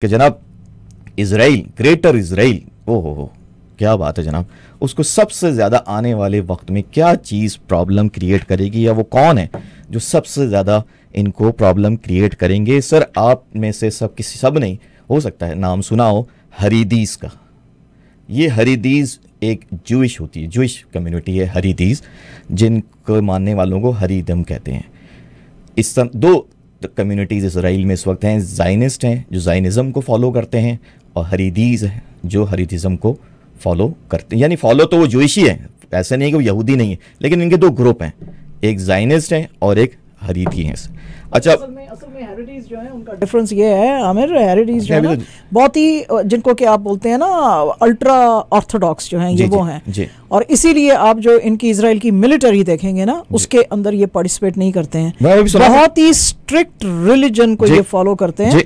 कि जनाब Israel greater Israel ओ हो हो क्या बात है जनाब उसको सबसे ज़्यादा आने वाले वक्त में क्या चीज़ प्रॉब्लम क्रिएट करेगी या वो कौन है जो सबसे ज़्यादा इनको प्रॉब्लम क्रिएट करेंगे सर आप में से सब किसी सब नहीं हो सकता है नाम सुना हो हरीदीस का ये हरीदीस एक जूश होती है जूश कम्युनिटी है हरीदीस जिनको मानने वालों को हरीदम कहते हैं इस दो द कम्युनिटीज़ इसराइल में इस वक्त हैं जाइनिस्ट हैं जो जाइनिज़म को फॉलो करते हैं और हरीदीज़ हैं जो हरीदिज़म को फॉलो करते हैं यानी फॉलो तो वो जोशी है ऐसा नहीं है कि वो यहूदी नहीं है लेकिन इनके दो ग्रुप हैं एक जाइनिस्ट हैं और एक हरीदी हैं अच्छा असल में असल में हेरिटेज जो है उनका डिफरेंस ये है आमिर हेरिटेज जो अच्छा, है ना तो- बहुत ही जिनको कि आप बोलते हैं ना अल्ट्रा ऑर्थोडॉक्स जो हैं ये वो हैं और इसीलिए आप जो इनकी इसराइल की मिलिट्री देखेंगे ना उसके अंदर ये पार्टिसिपेट नहीं करते हैं बहुत ही स्ट्रिक्ट रिलीजन को ये फॉलो करते हैं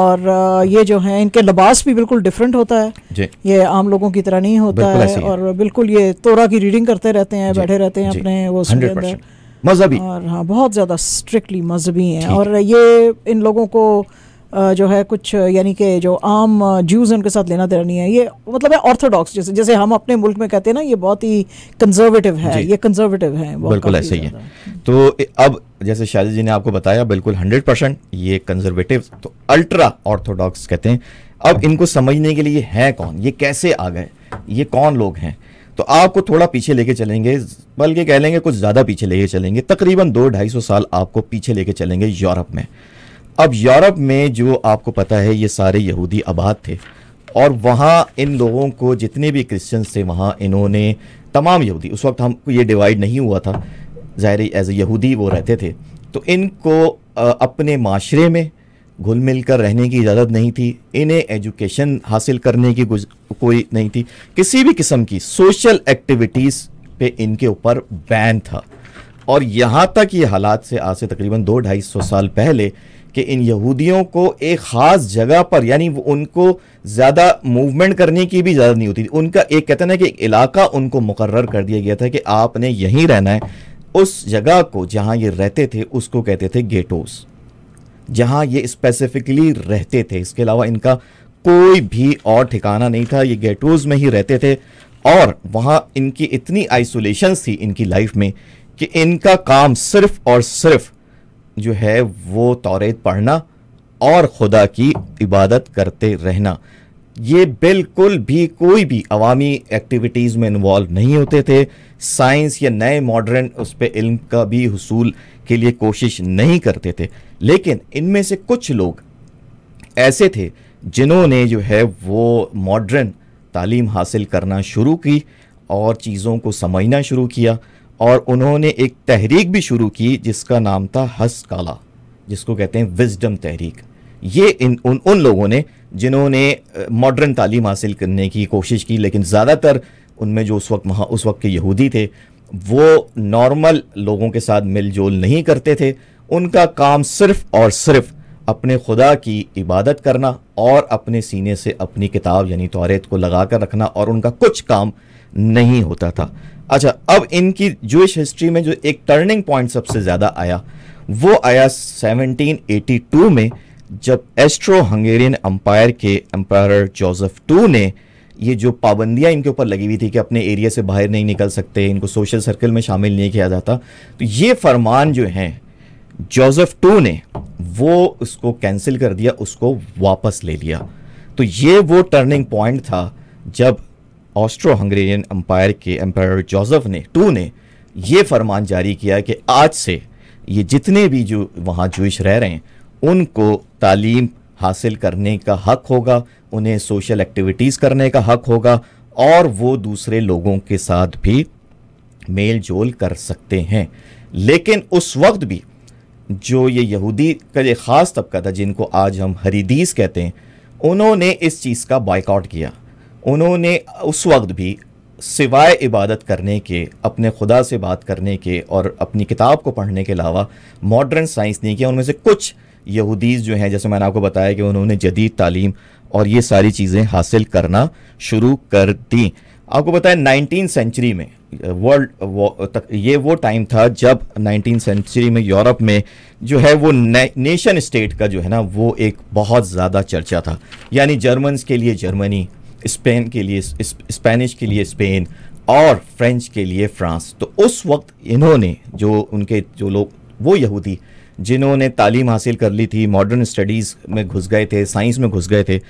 और ये जो है इनके लिबास भी बिल्कुल डिफरेंट होता है ये आम लोगों की तरह नहीं होता है और बिल्कुल ये तोरा की रीडिंग करते रहते हैं बैठे रहते हैं अपने वो सुनते हैं मजहबी और हाँ बहुत ज़्यादा स्ट्रिक्टली मजहबी हैं और ये इन लोगों को जो है कुछ यानी कि जो आम जूज उनके साथ लेना देना नहीं है ये मतलब है ऑर्थोडॉक्स जैसे जैसे हम अपने मुल्क में कहते हैं ना ये बहुत ही कंजर्वेटिव है ये कंजर्वेटिव है बिल्कुल ऐसे ही है तो अब जैसे शाहजी जी ने आपको बताया बिल्कुल हंड्रेड परसेंट ये कंजर्वेटिव तो अल्ट्रा ऑर्थोडॉक्स कहते हैं अब हाँ। इनको समझने के लिए है कौन ये कैसे आ गए ये कौन लोग हैं तो आपको थोड़ा पीछे लेके चलेंगे बल्कि कह लेंगे कुछ ज़्यादा पीछे लेके चलेंगे तकरीबन दो ढाई सौ साल आपको पीछे लेके चलेंगे यूरोप में अब यूरोप में जो आपको पता है ये सारे यहूदी आबाद थे और वहाँ इन लोगों को जितने भी क्रिश्चियंस थे वहाँ इन्होंने तमाम यहूदी उस वक्त हमको ये डिवाइड नहीं हुआ था ज़ाहिर एज यहूदी वो रहते थे तो इनको अपने माशरे में घुल मिल कर रहने की इजाज़त नहीं थी इन्हें एजुकेशन हासिल करने की कोई नहीं थी किसी भी किस्म की सोशल एक्टिविटीज़ पे इनके ऊपर बैन था और यहाँ तक ये हालात से आज से तकरीबन दो ढाई सौ साल पहले कि इन यहूदियों को एक ख़ास जगह पर यानी उनको ज़्यादा मूवमेंट करने की भी इजाज़त नहीं होती थी उनका एक कहते ना कि एक इलाका उनको मुकर कर दिया गया था कि आपने यहीं रहना है उस जगह को जहाँ ये रहते थे उसको कहते थे गेटोस जहाँ ये स्पेसिफिकली रहते थे इसके अलावा इनका कोई भी और ठिकाना नहीं था ये गेटोज़ में ही रहते थे और वहाँ इनकी इतनी आइसोलेशन थी इनकी लाइफ में कि इनका काम सिर्फ और सिर्फ जो है वो तौरेत पढ़ना और खुदा की इबादत करते रहना ये बिल्कुल भी कोई भी अवामी एक्टिविटीज़ में इन्वॉल्व नहीं होते थे साइंस या नए मॉडर्न उस पर इल्म का भी हसूल के लिए कोशिश नहीं करते थे लेकिन इनमें से कुछ लोग ऐसे थे जिन्होंने जो है वो मॉडर्न तालीम हासिल करना शुरू की और चीज़ों को समझना शुरू किया और उन्होंने एक तहरीक भी शुरू की जिसका नाम था हस्तकला जिसको कहते हैं विजडम तहरीक ये इन उन उन लोगों ने जिन्होंने मॉडर्न तालीम हासिल करने की कोशिश की लेकिन ज़्यादातर उनमें जो उस वक्त महा उस वक्त के यहूदी थे वो नॉर्मल लोगों के साथ मिलजोल नहीं करते थे उनका काम सिर्फ और सिर्फ अपने खुदा की इबादत करना और अपने सीने से अपनी किताब यानी तोरेत को लगा कर रखना और उनका कुछ काम नहीं होता था अच्छा अब इनकी जूश हिस्ट्री में जो एक टर्निंग पॉइंट सबसे ज़्यादा आया वो आया 1782 में जब एस्ट्रो हंगेरियन अम्पायर के एम्पायर जोसेफ टू ने ये जो पाबंदियाँ इनके ऊपर लगी हुई थी कि अपने एरिया से बाहर नहीं निकल सकते इनको सोशल सर्कल में शामिल नहीं किया जाता तो ये फरमान जो हैं जोसेफ टू ने वो उसको कैंसिल कर दिया उसको वापस ले लिया तो ये वो टर्निंग पॉइंट था जब ऑस्ट्रो हंगेरियन अम्पायर के एम्पायर जोसेफ ने टू ने ये फरमान जारी किया कि आज से ये जितने भी जो वहाँ जूश रह रहे हैं उनको तालीम हासिल करने का हक होगा उन्हें सोशल एक्टिविटीज़ करने का हक होगा और वो दूसरे लोगों के साथ भी मेल जोल कर सकते हैं लेकिन उस वक्त भी जो ये यहूदी का ये ख़ास तबका था जिनको आज हम हरीदीस कहते हैं उन्होंने इस चीज़ का बाइकआउट किया उन्होंने उस वक्त भी सिवाय इबादत करने के अपने खुदा से बात करने के और अपनी किताब को पढ़ने के अलावा मॉडर्न साइंस नहीं किया उनमें से कुछ यहूदीज़ जो हैं जैसे मैंने आपको बताया कि उन्होंने जदीद तालीम और ये सारी चीज़ें हासिल करना शुरू कर दी आपको बताया नाइनटीन सेंचुरी में वर्ल्ड ये वो टाइम था जब नाइनटीन सेंचुरी में यूरोप में जो है वो ने, नेशन स्टेट का जो है ना वो एक बहुत ज़्यादा चर्चा था यानी जर्मन्स के लिए जर्मनी स्पेन के लिए स्पेनिश के लिए स्पेन और फ्रेंच के लिए फ्रांस तो उस वक्त इन्होंने जो उनके जो लोग वो यहूदी जिन्होंने तालीम हासिल कर ली थी मॉडर्न स्टडीज़ में घुस गए थे साइंस में घुस गए थे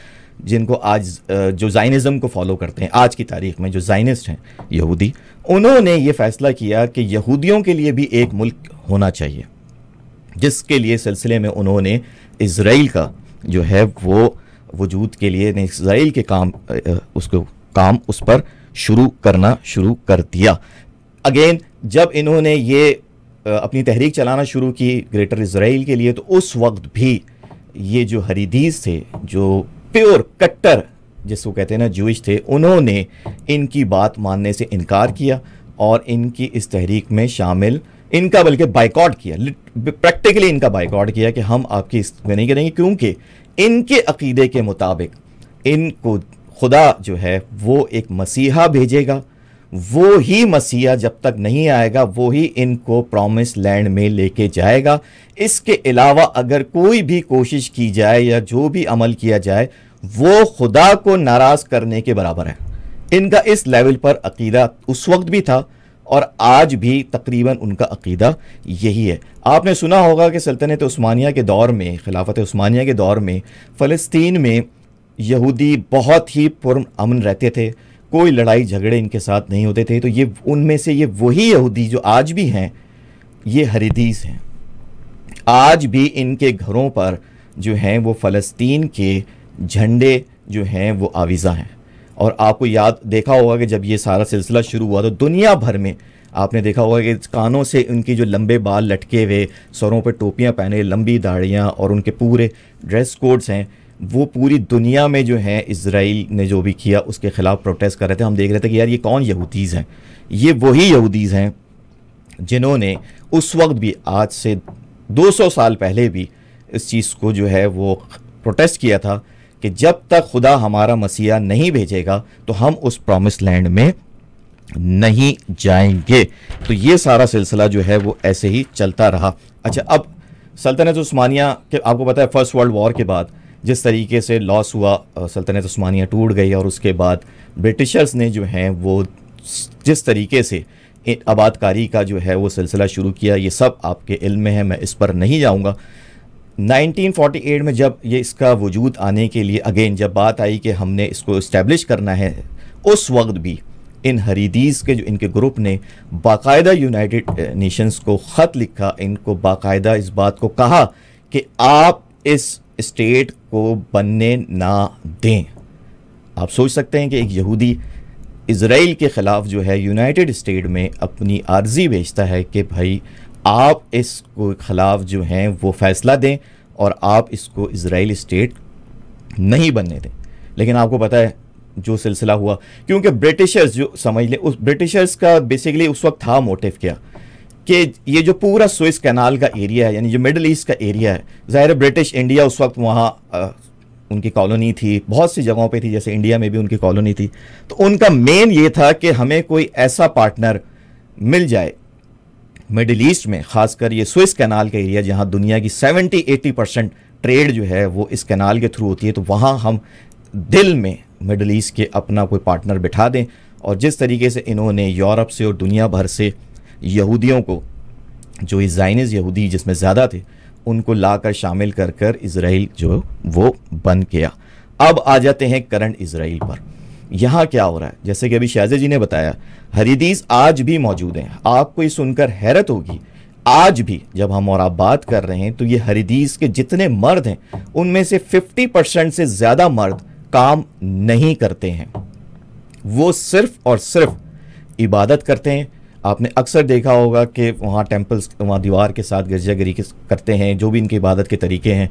जिनको आज जो जाइनिज़म को फॉलो करते हैं आज की तारीख में जो जाइनिस्ट हैं यहूदी उन्होंने ये फैसला किया कि यहूदियों के लिए भी एक मुल्क होना चाहिए जिसके लिए सिलसिले में उन्होंने इसराइल का जो है वो वजूद के लिए इसराइल के काम उसको काम उस पर शुरू करना शुरू कर दिया अगेन जब इन्होंने ये अपनी तहरीक चलाना शुरू की ग्रेटर इसराइल के लिए तो उस वक्त भी ये जो हरीदीज थे जो प्योर कट्टर जिसको कहते हैं ना जूश थे उन्होंने इनकी बात मानने से इनकार किया और इनकी इस तहरीक में शामिल इनका बल्कि बाइकआउट किया प्रैक्टिकली इनका बाइकआउट किया कि हम आपकी में नहीं करेंगे क्योंकि इनके अकीदे के मुताबिक इनको खुदा जो है वो एक मसीहा भेजेगा वो ही मसीहा जब तक नहीं आएगा वो ही इनको प्रॉमिस लैंड में लेके जाएगा इसके अलावा अगर कोई भी कोशिश की जाए या जो भी अमल किया जाए वो खुदा को नाराज़ करने के बराबर है इनका इस लेवल पर अकीदा उस वक्त भी था और आज भी तकरीबन उनका अकीदा यही है आपने सुना होगा कि सल्तनत उस्मानिया के दौर में खिलाफत उस्मानिया के दौर में फ़लस्तीन में यहूदी बहुत ही पुरम अमन रहते थे कोई लड़ाई झगड़े इनके साथ नहीं होते थे तो ये उनमें से ये वही यहूदी जो आज भी हैं ये हरिदीस हैं आज भी इनके घरों पर जो हैं वो फ़लस्तीन के झंडे जो हैं वो आवीज़ा हैं और आपको याद देखा होगा कि जब ये सारा सिलसिला शुरू हुआ तो दुनिया भर में आपने देखा होगा कि कानों से उनके जो लंबे बाल लटके हुए सरों पर टोपियाँ पहने लंबी दाढ़ियाँ और उनके पूरे ड्रेस कोड्स हैं वो पूरी दुनिया में जो है इसराइल ने जो भी किया उसके ख़िलाफ़ प्रोटेस्ट कर रहे थे हम देख रहे थे कि यार ये कौन यहूदीज़ हैं ये वही यहूदीज़ हैं जिन्होंने उस वक्त भी आज से 200 साल पहले भी इस चीज़ को जो है वो प्रोटेस्ट किया था कि जब तक खुदा हमारा मसीहा नहीं भेजेगा तो हम उस प्रॉमिस लैंड में नहीं जाएंगे तो ये सारा सिलसिला जो है वो ऐसे ही चलता रहा अच्छा अब सल्तनत उस्मानिया के आपको पता है फर्स्ट वर्ल्ड वॉर के बाद जिस तरीके से लॉस हुआ सल्तनत स्मानिया टूट गई और उसके बाद ब्रिटिशर्स ने जो हैं वो जिस तरीके से आबादकारी का जो है वो सिलसिला शुरू किया ये सब आपके इल्म में है मैं इस पर नहीं जाऊँगा 1948 में जब ये इसका वजूद आने के लिए अगेन जब बात आई कि हमने इसको इस्टेब्लिश करना है उस वक्त भी इन हरीदीज़ के जो इनके ग्रुप ने बाकायदा यूनाइटेड नेशंस को ख़त लिखा इनको बाकायदा इस बात को कहा कि आप इस स्टेट को बनने ना दें आप सोच सकते हैं कि एक यहूदी इसराइल के ख़िलाफ़ जो है यूनाइटेड स्टेट में अपनी आर्जी भेजता है कि भाई आप इसको ख़िलाफ़ जो हैं वो फ़ैसला दें और आप इसको इसराइल स्टेट नहीं बनने दें लेकिन आपको पता है जो सिलसिला हुआ क्योंकि ब्रिटिशर्स जो समझ लें उस ब्रिटिशर्स का बेसिकली उस वक्त था मोटिव क्या कि ये जो पूरा स्विस कैनाल का एरिया है यानी जो मिडल ईस्ट का एरिया है ज़ाहिर ब्रिटिश इंडिया उस वक्त वहाँ उनकी कॉलोनी थी बहुत सी जगहों पे थी जैसे इंडिया में भी उनकी कॉलोनी थी तो उनका मेन ये था कि हमें कोई ऐसा पार्टनर मिल जाए मिडिल ईस्ट में खासकर ये स्विस कैनाल का एरिया जहाँ दुनिया की 70-80 परसेंट ट्रेड जो है वो इस कैनाल के थ्रू होती है तो वहाँ हम दिल में मिडल ईस्ट के अपना कोई पार्टनर बिठा दें और जिस तरीके से इन्होंने यूरोप से और दुनिया भर से यहूदियों को जो इज़ाइनिस यहूदी जिसमें ज़्यादा थे उनको लाकर शामिल कर कर इसराइल जो वो बंद किया अब आ जाते हैं करंट इसराइल पर यहाँ क्या हो रहा है जैसे कि अभी शाहजे जी ने बताया हरीदीस आज भी मौजूद हैं आपको ये सुनकर हैरत होगी आज भी जब हम और आप बात कर रहे हैं तो ये हरीदीस के जितने मर्द हैं उनमें से 50 परसेंट से ज़्यादा मर्द काम नहीं करते हैं वो सिर्फ और सिर्फ इबादत करते हैं आपने अक्सर देखा होगा कि वहाँ टेम्पल्स वहाँ दीवार के साथ गिरजागिरी करते हैं जो भी इनकी इबादत के तरीके हैं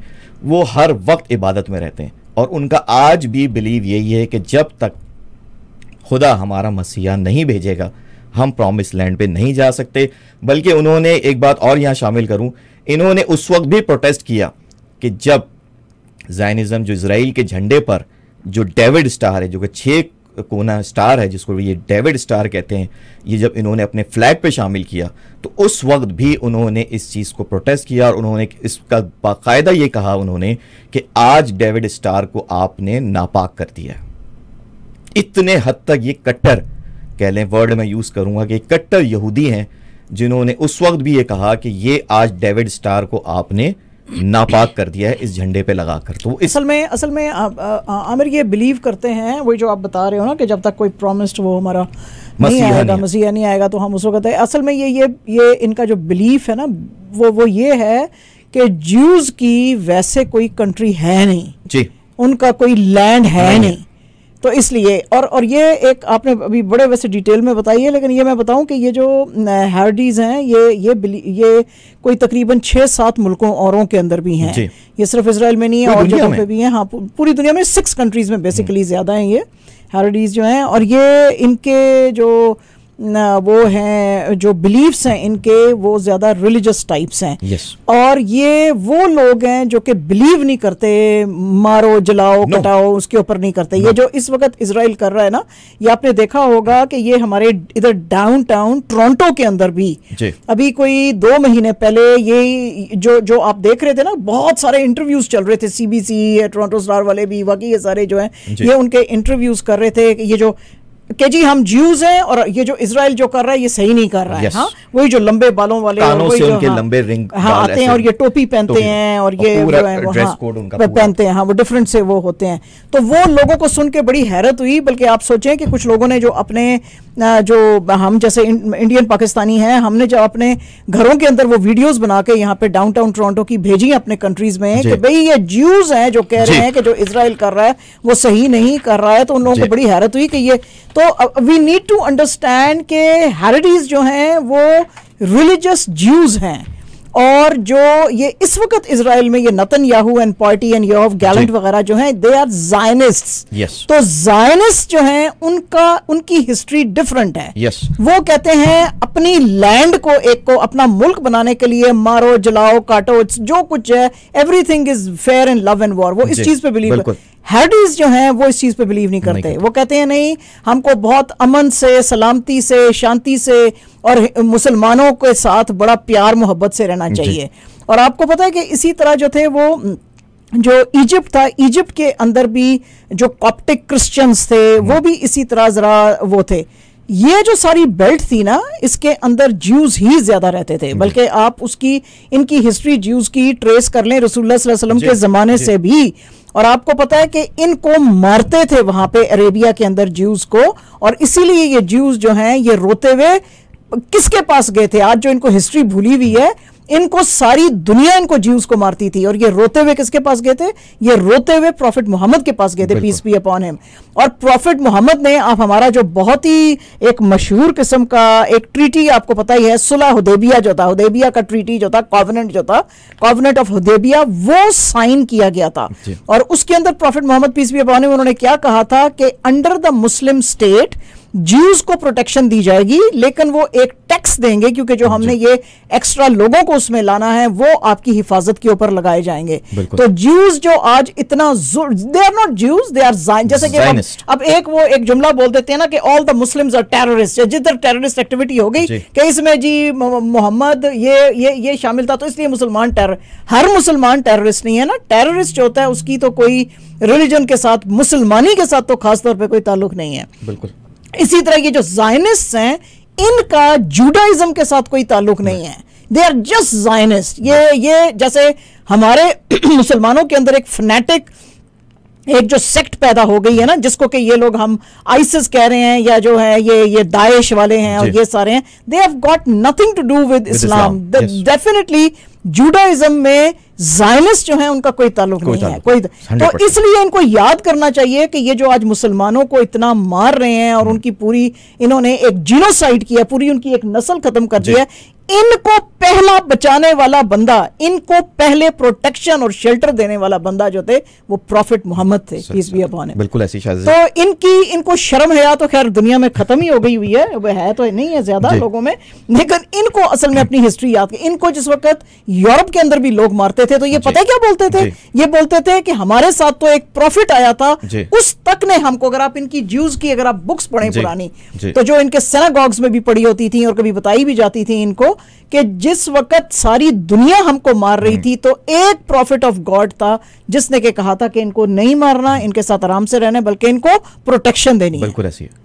वो हर वक्त इबादत में रहते हैं और उनका आज भी बिलीव यही है कि जब तक खुदा हमारा मसीहा नहीं भेजेगा हम प्रॉमिस लैंड पे नहीं जा सकते बल्कि उन्होंने एक बात और यहाँ शामिल करूँ इन्होंने उस वक्त भी प्रोटेस्ट किया कि जब जैनिज़म जो इसराइल के झंडे पर जो डेविड स्टार है जो कि छः कोना स्टार है जिसको ये डेविड स्टार कहते हैं ये जब इन्होंने अपने फ्लैग पे शामिल किया तो उस वक्त भी उन्होंने इस चीज़ को प्रोटेस्ट किया और उन्होंने इसका बाकायदा ये कहा उन्होंने कि आज डेविड स्टार को आपने नापाक कर दिया इतने हद तक ये कट्टर कह लें वर्ड में यूज़ करूँगा कि कट्टर यहूदी हैं जिन्होंने उस वक्त भी ये कहा कि ये आज डेविड स्टार को आपने नापाक कर दिया है इस झंडे पे लगा कर तो असल में असल में आमिर ये बिलीव करते हैं वही जो आप बता रहे हो ना कि जब तक कोई प्रोमिस्ड वो हमारा नहीं आएगा मसीहा नहीं आएगा तो हम उसको वक्त असल में ये ये ये इनका जो बिलीफ है ना वो वो ये है कि ज्यूज की वैसे कोई कंट्री है नहीं जी उनका कोई लैंड है नहीं, नहीं। तो इसलिए और और ये एक आपने अभी बड़े वैसे डिटेल में बताई है लेकिन ये मैं बताऊं कि ये जो हार्डीज़ हैं ये ये ये कोई तकरीबन छः सात मुल्कों औरों के अंदर भी हैं ये सिर्फ इसराइल में नहीं है और जगह पे भी हैं हाँ पूरी दुनिया में सिक्स कंट्रीज़ में बेसिकली हम्म। ज़्यादा हैं ये हार्डीज़ जो हैं और ये इनके जो वो हैं जो बिलीव्स हैं इनके वो ज़्यादा रिलीजस टाइप्स हैं yes. और ये वो लोग हैं जो कि बिलीव नहीं करते मारो जलाओ no. कटाओ उसके ऊपर नहीं करते no. ये जो इस वक्त इसराइल कर रहा है ना ये आपने देखा होगा कि ये हमारे इधर डाउन टाउन टोरटो के अंदर भी अभी कोई दो महीने पहले ये जो जो आप देख रहे थे ना बहुत सारे इंटरव्यूज चल रहे थे सी बी सी टोरटो स्टार वाले भी बाकी ये सारे जो है ये उनके इंटरव्यूज कर रहे थे ये जो कि जी हम ज्यूज हैं और ये जो इसराइल जो कर रहा है ये सही नहीं कर रहा yes. है हाँ? वही जो लंबे बालों वाले कानों से उनके हाँ, लंबे रिंग हाँ आते हैं और ये टोपी पहनते हैं और ये पहनते हैं हाँ वो डिफरेंट से वो होते हैं तो वो लोगों को सुन के बड़ी हैरत हुई बल्कि आप सोचें कि कुछ लोगों ने जो अपने जो हम जैसे इंडियन पाकिस्तानी हैं हमने जब अपने घरों के अंदर वो वीडियोस बना के यहाँ पे डाउनटाउन टोरंटो की भेजी अपने कंट्रीज में कि भाई ये ज्यूज हैं जो कह रहे हैं कि जो इसराइल कर रहा है वो सही नहीं कर रहा है तो उन लोगों को बड़ी हैरत हुई कि ये तो वी नीड टू अंडरस्टैंड के हेरिटीज जो हैं वो रिलीजस ज्यूज हैं और जो ये इस वक्त इसराइल में ये Netanyahu and party and of Gallant वगैरह जो हैं दे आर जायनिस्ट yes. तो जायनिस्ट जो हैं उनका उनकी हिस्ट्री डिफरेंट है yes. वो कहते हैं अपनी लैंड को एक को अपना मुल्क बनाने के लिए मारो जलाओ काटो जो कुछ है everything is fair and love and war वो इस चीज पे बिलीव है हैडीज जो हैं वो इस चीज़ पे बिलीव नहीं करते नहीं वो कहते हैं नहीं हमको बहुत अमन से सलामती से शांति से और मुसलमानों के साथ बड़ा प्यार मोहब्बत से रहना चाहिए और आपको पता है कि इसी तरह जो थे वो जो इजिप्ट था इजिप्ट के अंदर भी जो कॉप्टिक क्रिश्चियंस थे हम्म। वो भी इसी तरह ज़रा वो थे ये जो सारी बेल्ट थी ना इसके अंदर ज्यूज ही ज्यादा रहते थे बल्कि आप उसकी इनकी हिस्ट्री ज्यूज की ट्रेस कर लें रसूलुल्लाह वसल्लम के ज़माने से भी और आपको पता है कि इनको मारते थे वहां पे अरेबिया के अंदर ज्यूज को और इसीलिए ये ज्यूज जो हैं ये रोते हुए किसके पास गए थे आज जो इनको हिस्ट्री भूली हुई है इनको सारी दुनिया इनको जीव्स को मारती थी और ये रोते हुए किसके पास गए थे ये रोते हुए प्रॉफिट मोहम्मद के पास गए थे पीस बी अपॉन हिम और प्रॉफिट मोहम्मद ने आप हमारा जो बहुत ही एक मशहूर किस्म का एक ट्रीटी आपको पता ही है सुलह हुदेबिया जो था हुदेबिया का ट्रीटी जो था कॉवनेंट जो था कॉवनेंट ऑफ हुदेबिया वो साइन किया गया था और उसके अंदर prophet Muhammad peace be upon him उन्होंने क्या कहा था कि under the Muslim state Jews को प्रोटेक्शन दी जाएगी लेकिन वो एक टैक्स देंगे क्योंकि जो हाँ हमने ये एक्स्ट्रा लोगों को उसमें लाना है वो आपकी हिफाजत के ऊपर लगाए जाएंगे तो ज्यूज जो आज इतना they are not Jews they are जैसे कि अब, एक वो एक जुमला बोल देते हैं ना कि all the Muslim are terrorist जिधर टेररिस्ट एक्टिविटी हो गई कि इसमें जी मोहम्मद ये ये ये शामिल था तो इसलिए मुसलमान टेरर हर मुसलमान टेररिस्ट नहीं है ना टेररिस्ट होता है उसकी तो कोई रिलीजन के साथ मुसलमानी के साथ तो खासतौर पर कोई ताल्लुक नहीं है बिल्कुल इसी तरह ये जो जायनिस्ट हैं इनका जूडाइज्म के साथ कोई ताल्लुक नहीं है दे आर जस्ट जायनिस्ट ये ये जैसे हमारे मुसलमानों के अंदर एक फनेटिक एक जो सेक्ट पैदा हो गई है ना जिसको कि ये लोग हम आइसिस कह रहे हैं या जो है ये ये दाइश वाले हैं और ये सारे हैं they have got nothing to do with Islam definitely Judaism में जायनिस्ट जो है उनका कोई ताल्लुक नहीं है कोई तो इसलिए इनको याद करना चाहिए कि ये जो आज मुसलमानों को इतना मार रहे हैं और हम्म। उनकी पूरी इन्होंने एक जीनोसाइड किया पूरी उनकी एक नस्ल खत्म कर दी है इनको पहला बचाने वाला बंदा इनको पहले प्रोटेक्शन और शेल्टर देने वाला बंदा जो थे वो प्रॉफिट मोहम्मद थे पीस भी अपॉन बिल्कुल ऐसी तो इनकी इनको शर्म है या तो खैर दुनिया में खत्म ही हो गई हुई है वह है तो नहीं है ज्यादा लोगों में लेकिन इनको असल में अपनी हिस्ट्री याद की इनको जिस वक्त यूरोप के अंदर भी लोग मारते थे तो ये पता क्या बोलते थे ये बोलते थे कि हमारे साथ तो एक प्रॉफिट आया था उस तक ने हमको अगर आप इनकी ज्यूज की अगर आप बुक्स पढ़े पुरानी तो जो इनके सेनागॉग्स में भी पढ़ी होती थी और कभी बताई भी जाती थी इनको कि जिस वक्त सारी दुनिया हमको मार रही हम्म। थी तो एक प्रॉफिट ऑफ गॉड था जिसने के कहा था कि इनको नहीं मारना इनके साथ आराम से रहना बल्कि इनको प्रोटेक्शन देनी बिल्कुल ऐसी है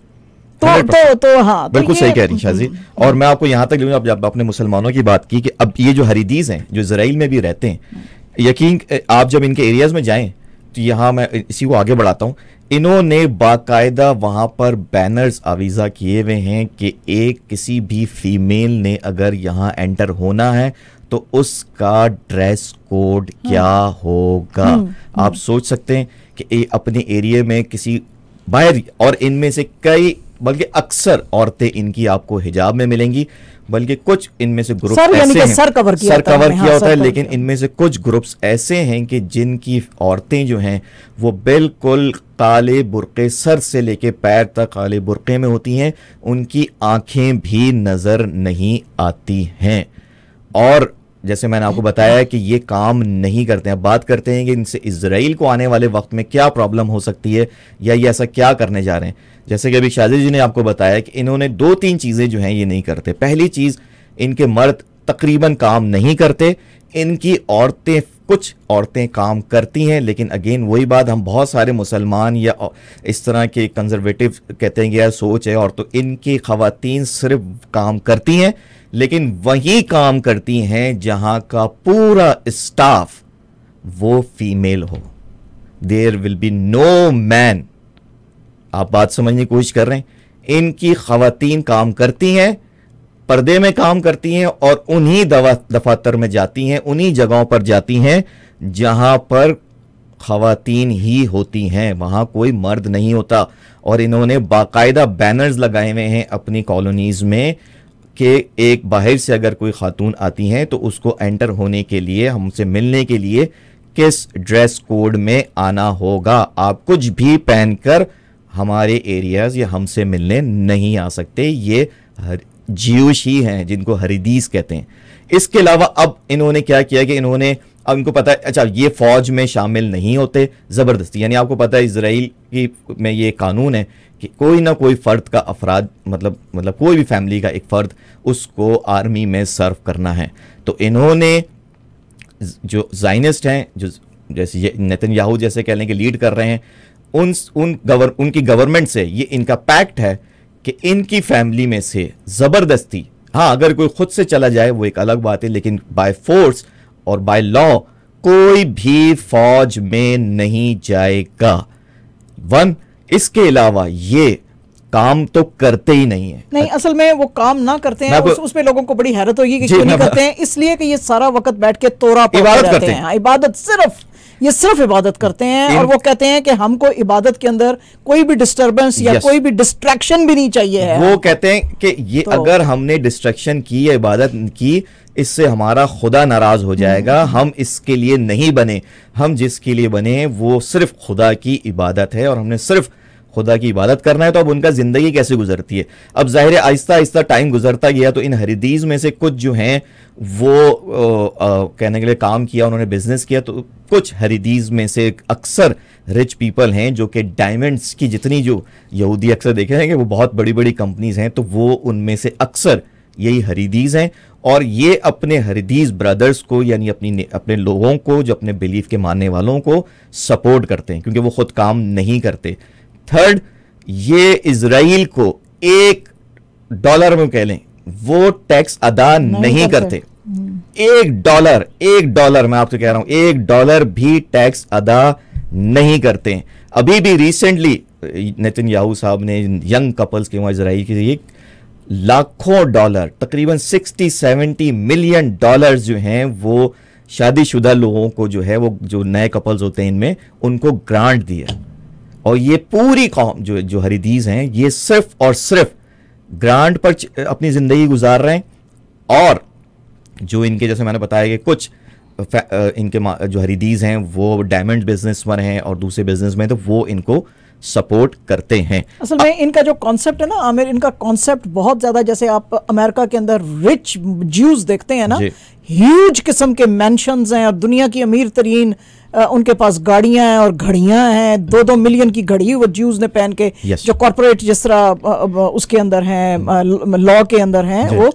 तो तो तो हाँ तो बिल्कुल तो सही कह रही शाजी और मैं आपको यहाँ तक लूँ आप जब आपने मुसलमानों की बात की कि अब ये जो हरीदीज हैं जो इसराइल में भी रहते हैं यकीन आप जब इनके एरियाज में जाएं तो यहाँ मैं इसी को आगे बढ़ाता हूँ इन्होंने बाकायदा वहाँ पर बैनर्स आवीज़ा किए हुए हैं कि एक किसी भी फीमेल ने अगर यहाँ एंटर होना है तो उसका ड्रेस हम्म। कोड क्या होगा हम्म, हम्म। आप सोच सकते हैं कि ए, अपने एरिया में किसी बाहर और इनमें से कई बल्कि अक्सर औरतें इनकी आपको हिजाब में मिलेंगी बल्कि कुछ इनमें से ग्रुप सर ऐसे हैं सर कवर किया सर कवर किया हाँ, होता है लेकिन इनमें से कुछ ग्रुप्स ऐसे हैं कि जिनकी औरतें जो हैं वो बिल्कुल काले बुरके सर से लेके पैर तक काले बुरके में होती हैं उनकी आंखें भी नज़र नहीं आती हैं और जैसे मैंने आपको बताया कि ये काम नहीं करते हैं बात करते हैं कि इनसे इसराइल को आने वाले वक्त में क्या प्रॉब्लम हो सकती है या ये ऐसा क्या करने जा रहे हैं जैसे कि अभी शाजिर जी ने आपको बताया कि इन्होंने दो तीन चीज़ें जो हैं ये नहीं करते पहली चीज़ इनके मर्द तकरीबन काम नहीं करते इनकी औरतें कुछ औरतें काम करती हैं लेकिन अगेन वही बात हम बहुत सारे मुसलमान या इस तरह के कंजर्वेटिव कहते हैं या सोच है और तो इनकी खातन सिर्फ काम करती हैं लेकिन वही काम करती हैं जहां का पूरा स्टाफ वो फीमेल हो there will be no man आप बात समझने की कोशिश कर रहे हैं इनकी खातन काम करती हैं पर्दे में काम करती हैं और उन्हीं दफातर में जाती हैं उन्हीं जगहों पर जाती हैं जहां पर खातन ही होती हैं वहां कोई मर्द नहीं होता और इन्होंने बाकायदा बैनर्स लगाए हुए हैं अपनी कॉलोनीज़ में कि एक बाहर से अगर कोई खातून आती हैं तो उसको एंटर होने के लिए हमसे मिलने के लिए किस ड्रेस कोड में आना होगा आप कुछ भी पहनकर हमारे एरियाज या हमसे मिलने नहीं आ सकते ये जीवश ही हैं जिनको हरिदीस कहते हैं इसके अलावा अब इन्होंने क्या किया कि इन्होंने अब इनको पता है अच्छा ये फौज में शामिल नहीं होते ज़बरदस्ती यानी आपको पता है इसराइल की में ये कानून है कि कोई ना कोई फ़र्द का अफराद मतलब मतलब कोई भी फैमिली का एक फ़र्द उसको आर्मी में सर्व करना है तो इन्होंने जो जाइनिस्ट हैं जो जैसे ये नितिन याहू जैसे कह लें कि लीड कर रहे हैं उन उन गवर उनकी गवर्नमेंट से ये इनका पैक्ट है कि इनकी फैमिली में से ज़बरदस्ती हाँ अगर कोई खुद से चला जाए वो एक अलग बात है लेकिन बाय फोर्स और बाय लॉ कोई भी फौज में नहीं जाएगा वन इसके अलावा ये काम तो करते ही नहीं है नहीं असल में वो काम ना करते हैं उस, तो- उस पे लोगों को बड़ी हैरत होगी कि क्यों नहीं करते हैं इसलिए कि ये सारा वक्त बैठ के तोरा इबादत करते हैं इबादत सिर्फ ये सिर्फ इबादत करते हैं और वो कहते हैं कि हमको इबादत के अंदर कोई भी डिस्टरबेंस या कोई भी डिस्ट्रैक्शन भी नहीं चाहिए है वो कहते हैं कि ये तो, अगर हमने डिस्ट्रैक्शन की या इबादत की इससे हमारा खुदा नाराज हो जाएगा हम्म। हम इसके लिए नहीं बने हम जिसके लिए बने हैं वो सिर्फ खुदा की इबादत है और हमने सिर्फ खुदा की इबादत करना है तो अब उनका ज़िंदगी कैसे गुजरती है अब ज़ाहिर आहिस्ता आहिस्ता टाइम गुजरता गया तो इन हरीदीज़ में से कुछ जो हैं वो आ, आ, कहने के लिए काम किया उन्होंने बिज़नेस किया तो कुछ हरीदीज़ में से अक्सर रिच पीपल हैं जो कि डायमंड्स की जितनी जो यहूदी अक्सर देखे हैं कि वो बहुत बड़ी बड़ी कंपनीज़ हैं तो वो उनमें से अक्सर यही हरीदीज़ हैं और ये अपने हरीदीज़ ब्रदर्स को यानी अपनी अपने लोगों को जो अपने बिलीफ के मानने वालों को सपोर्ट करते हैं क्योंकि वो खुद काम नहीं करते थर्ड ये इसराइल को एक डॉलर में कह लें वो टैक्स अदा नहीं, नहीं करते हम्म। एक डॉलर एक डॉलर मैं आपसे कह रहा हूं एक डॉलर भी टैक्स अदा नहीं करते हैं अभी भी रिसेंटली नितिन याहू साहब ने यंग कपल्स के वहाँ इसराइल के लिए लाखों डॉलर तकरीबन सिक्सटी सेवेंटी मिलियन डॉलर जो हैं वो शादीशुदा लोगों को जो है वो जो नए कपल्स होते हैं इनमें उनको ग्रांट दिया और ये पूरी कौम जो जो हरीदीज हैं ये सिर्फ और सिर्फ ग्रांट पर अपनी ज़िंदगी गुजार रहे हैं और जो इनके जैसे मैंने बताया कि कुछ इनके जो हरीदीज हैं वो डायमंड बिजनेस में हैं और दूसरे बिजनेस में तो वो इनको सपोर्ट करते हैं असल में इनका जो कॉन्सेप्ट है ना आमिर इनका कॉन्सेप्ट बहुत ज्यादा जैसे आप अमेरिका के अंदर रिच ज्यूज देखते हैं ना ह्यूज किस्म के मैंशन हैं और दुनिया की अमीर तरीन उनके पास गाड़ियां हैं और घड़ियां हैं दो दो मिलियन की घड़ी वो ज्यूज ने पहन के yes. जो कॉरपोरेट जिस तरह उसके अंदर है लॉ के अंदर है वो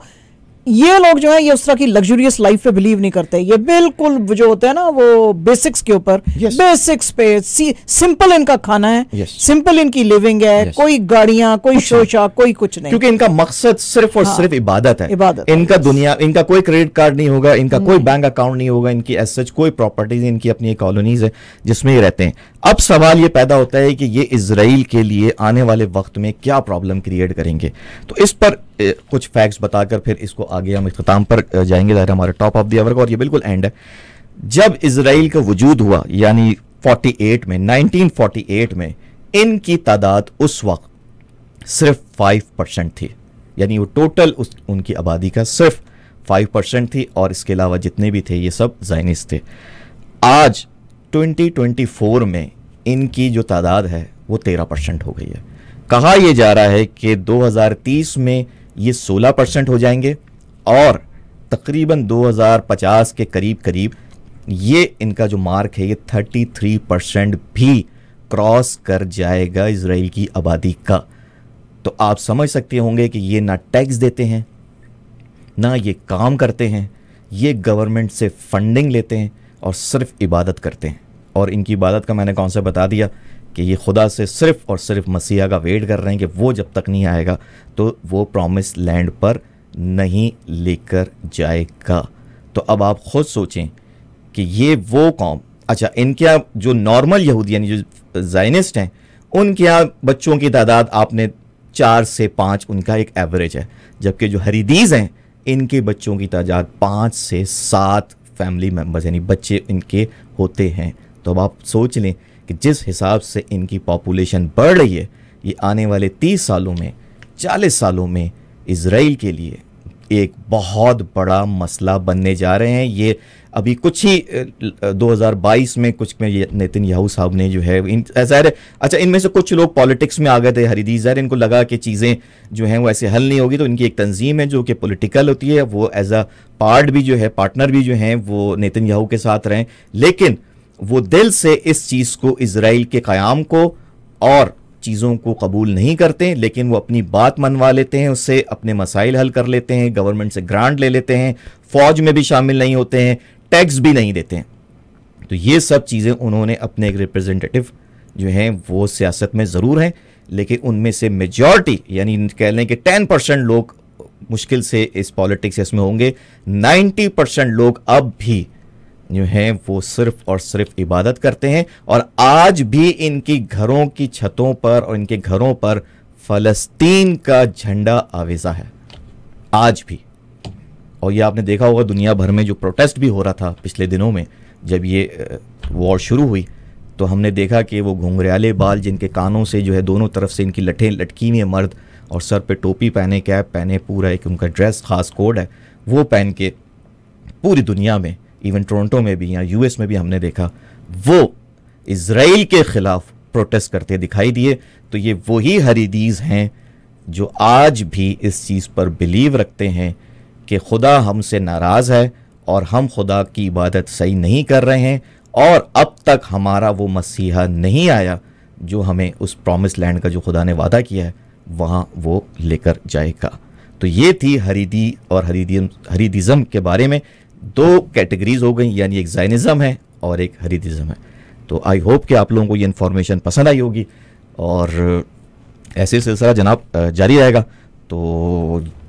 ये लोग जो है ये उस तरह की लग्जूरियस लाइफ पे बिलीव नहीं करते ये बिल्कुल जो होते हैं ना वो बेसिक्स के ऊपर yes. बेसिक्स पे सिंपल इनका खाना है yes. सिंपल इनकी लिविंग है yes. कोई गाड़ियां कोई अच्छा। शोशा कोई कुछ नहीं क्योंकि इनका मकसद सिर्फ और हाँ, सिर्फ इबादत है इबादत इनका दुनिया इनका कोई क्रेडिट कार्ड नहीं होगा इनका कोई बैंक अकाउंट नहीं होगा इनकी एस सच कोई प्रॉपर्टीज इनकी अपनी कॉलोनीज है जिसमें ये रहते हैं अब सवाल ये पैदा होता है कि ये इसराइल के लिए आने वाले वक्त में क्या प्रॉब्लम क्रिएट करेंगे तो इस पर कुछ फैक्ट्स बताकर फिर इसको आगे हम इख्ताम पर जाएंगे ज़ाहिर हमारे टॉप ऑफ दी का और ये बिल्कुल एंड है जब इसराइल का वजूद हुआ यानी 48 में 1948 में इनकी तादाद उस वक्त सिर्फ 5 परसेंट थी यानी वो टोटल उस उनकी आबादी का सिर्फ 5 परसेंट थी और इसके अलावा जितने भी थे ये सब जाइनिस थे आज 2024 में इनकी जो तादाद है वो 13 परसेंट हो गई है कहा यह जा रहा है कि 2030 में ये 16 परसेंट हो जाएंगे और तकरीबन 2050 के करीब करीब ये इनका जो मार्क है ये 33 परसेंट भी क्रॉस कर जाएगा इसराइल की आबादी का तो आप समझ सकते होंगे कि ये ना टैक्स देते हैं ना ये काम करते हैं ये गवर्नमेंट से फंडिंग लेते हैं और सिर्फ इबादत करते हैं और इनकी इबादत का मैंने कौन सा बता दिया कि ये खुदा से सिर्फ और सिर्फ मसीहा का वेट कर रहे हैं कि वो जब तक नहीं आएगा तो वो प्रॉमिस लैंड पर नहीं लेकर जाएगा तो अब आप खुद सोचें कि ये वो कौम अच्छा इनके आप जो नॉर्मल यहूदी यानी जो जाइनिस्ट हैं उनके यहाँ बच्चों की तादाद आपने चार से पाँच उनका एक एवरेज है जबकि जो हरीदीज़ हैं इनके बच्चों की तादाद पाँच से सात फैमिली मेम्बर्स यानी बच्चे इनके होते हैं तो अब आप सोच लें कि जिस हिसाब से इनकी पॉपुलेशन बढ़ रही है ये आने वाले तीस सालों में चालीस सालों में इसराइल के लिए एक बहुत बड़ा मसला बनने जा रहे हैं ये अभी कुछ ही 2022 में कुछ में नितिन याहू साहब ने जो है इन ज़ाहिर अच्छा इनमें से कुछ लोग पॉलिटिक्स में आ गए थे हरीदी ज़ाहिर इनको लगा कि चीज़ें जो हैं वो ऐसे हल नहीं होगी तो इनकी एक तंजीम है जो कि पॉलिटिकल होती है वो एज अ पार्ट भी जो है पार्टनर भी जो हैं वो नितिन याहू के साथ रहें लेकिन वो दिल से इस चीज़ को इसराइल के क़्याम को और चीज़ों को कबूल नहीं करते लेकिन वो अपनी बात मनवा लेते हैं उससे अपने मसाइल हल कर लेते हैं गवर्नमेंट से ग्रांट ले लेते हैं फ़ौज में भी शामिल नहीं होते हैं टैक्स भी नहीं देते हैं तो ये सब चीज़ें उन्होंने अपने एक रिप्रेजेंटेटिव जो हैं वो सियासत में ज़रूर हैं लेकिन उनमें से मेजॉरिटी यानी कह लें कि टेन परसेंट लोग मुश्किल से इस पॉलिटिक्स इसमें होंगे नाइन्टी परसेंट लोग अब भी जो हैं वो सिर्फ और सिर्फ इबादत करते हैं और आज भी इनकी घरों की छतों पर और इनके घरों पर फ़लस्तीन का झंडा आवेजा है आज भी और ये आपने देखा होगा दुनिया भर में जो प्रोटेस्ट भी हो रहा था पिछले दिनों में जब ये वॉर शुरू हुई तो हमने देखा कि वो घुंगरेले बाल जिनके कानों से जो है दोनों तरफ से इनकी लठें लटकी हुई मर्द और सर पे टोपी पहने कैप पहने पूरा एक उनका ड्रेस खास कोड है वो पहन के पूरी दुनिया में इवन टोरंटो में भी या यूएस में भी हमने देखा वो इसराइल के ख़िलाफ़ प्रोटेस्ट करते दिखाई दिए तो ये वही हरीदीज़ हैं जो आज भी इस चीज़ पर बिलीव रखते हैं कि खुदा हमसे नाराज़ है और हम खुदा की इबादत सही नहीं कर रहे हैं और अब तक हमारा वो मसीहा नहीं आया जो हमें उस प्रॉमिस लैंड का जो खुदा ने वादा किया है वहाँ वो लेकर जाएगा तो ये थी हरीदी और हरीदी हरीदिज़म के बारे में दो कैटेगरीज हो गई यानी एक जाइनिज़म है और एक हरीदिज़म है तो आई होप कि आप लोगों को ये इन्फॉर्मेशन पसंद आई होगी और ऐसे सिलसिला जनाब जारी रहेगा तो